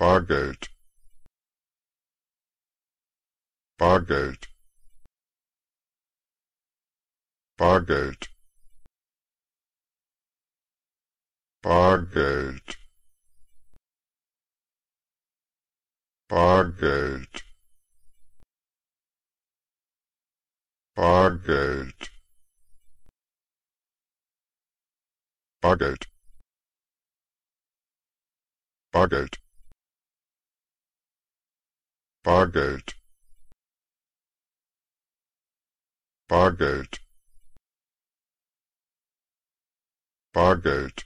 Bargeld Bargeld Bargeld Bargeld Bargeld Bargeld Bargeld Bargeld Bargeld Bargeld Bargeld